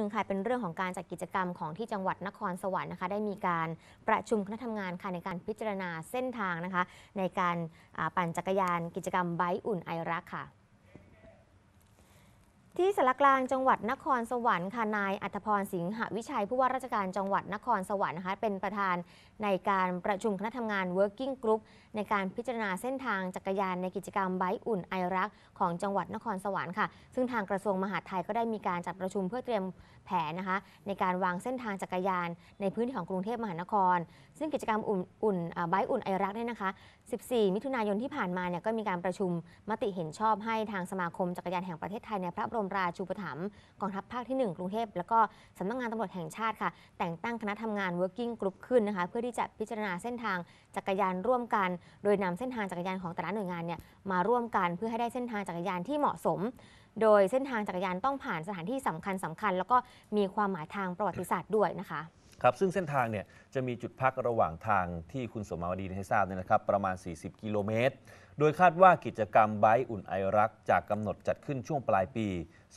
นึ่งค่ะเป็นเรื่องของการจัดกิจกรรมของที่จังหวัดนครสวรรค์นะคะ ได้มีการประชุมคณะทางานค่ะ ในการพิจารณาเส้นทางนะคะ ในการปั่นจักรยานกิจกรรมไบค์อุ่นไอรักค่ะที่สารกลางจังหวัดนครสวรรค์ค่ะ นายอัธพรสิงหวิชัยผู้ว่าราชการจังหวัดนครสวรรค์นะคะเป็นประธานในการประชุมคณะทำงาน working group ในการพิจารณาเส้นทางจักรยานในกิจกรรมไบอุ่นไอรักของจังหวัดนครสวรรค์ค่ะซึ่งทางกระทรวงมหาดไทยก็ได้มีการจัดประชุมเพื่อเตรียมแผนนะคะในการวางเส้นทางจักรยาน ในพื้นที่ของกรุงเทพมหานคร ซึ่งกิจกรรมอุ่นไบอุ่นไอรักเนี่ยนะคะ 14 มิถุนายนที่ผ่านมาเนี่ยก็มีการประชุมมติเห็นชอบให้ทางสมาคมจักรยานแห่งประเทศไทยในพระบรมราชูปถัมภ์กองทัพภาคที่ 1 กรุงเทพแล้วก็สำนักงงานตำรวจแห่งชาติค่ะ แต่งตั้งคณะทำงาน working group ขึ้นนะคะ เพื่อที่จะพิจารณาเส้นทางจักรยานร่วมกัน โดยนำเส้นทางจักรยานของแต่ละหน่วยงานเนี่ยมาร่วมกันเพื่อให้ได้เส้นทางจักรยานที่เหมาะสม โดยเส้นทางจักรยานต้องผ่านสถานที่สำคัญสำคัญ แล้วก็มีความหมายทางประวัติศาสตร์ด้วยนะคะครับซึ่งเส้นทางเนี่ยจะมีจุดพักระหว่างทางที่คุณสมาวดีให้ทราบเนี่ยนะครับ ประมาณ 40 กิโลเมตร โดยคาดว่ากิจกรรมไบอุ่นไอรักจากกำหนดจัดขึ้นช่วงปลายปี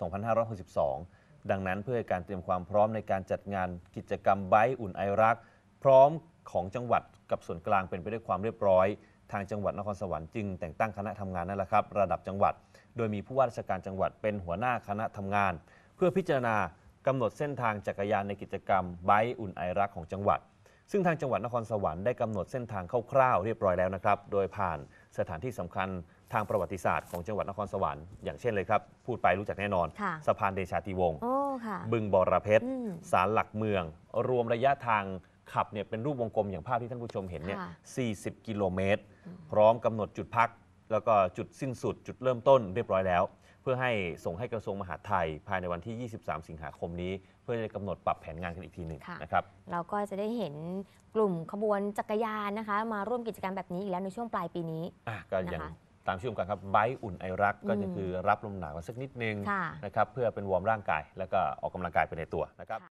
2562 ดังนั้นเพื่อการเตรียมความพร้อมในการจัดงานกิจกรรมไบอุ่นไอรักพร้อมของจังหวัดกับส่วนกลางเป็นไปด้วยความเรียบร้อย ทางจังหวัดนครสวรรค์จึงแต่งตั้งคณะทำงานนั่นแหละครับ ระดับจังหวัด โดยมีผู้ว่าราชการจังหวัดเป็นหัวหน้าคณะทำงาน เพื่อพิจารณากำหนดเส้นทางจักรยานในกิจกรรมไบค์อุ่นไอรักของจังหวัด ซึ่งทางจังหวัดนครสวรรค์ได้กำหนดเส้นทางคร่าวๆเรียบร้อยแล้วนะครับ โดยผ่านสถานที่สำคัญทางประวัติศาสตร์ของจังหวัดนครสวรรค์อย่างเช่นเลยครับพูดไปรู้จักแน่นอน สะพานเดชาติวงศ์บึงบอระเพ็ดศสารหลักเมือง รวมระยะทางขับเนี่ยเป็นรูปวงกลมอย่างภาพที่ท่านผู้ชมเห็นเนี่ย่40 กิโลเมตร พร้อมกำหนดจุดพักแล้วก็จุดสิ้นสุด จุดเริ่มต้นเรียบร้อยแล้ว เพื่อให้ ส่งให้กระทรวงมหาดไทย ภายในวันที่ 23 สิงหาคมนี้ เพื่อจะกำหนดปรับแผนงานกันอีกทีหนึ่งะนะครับ เราก็จะได้เห็นกลุ่มขบวนจักรยานนะคะมาร่วมกิจกรรมแบบนี้อีกแล้วในช่วงปลายปีนี้อ่ะก็อย่างนะคะตามชื่อมกันครับไบอุ่นไอรักก็จะคือรับลมหนาวมาสักนิดนึงะนะครับเพื่อเป็นวอร์มร่างกาย แล้วก็ออกกำลังกายไปในตัวนะครับ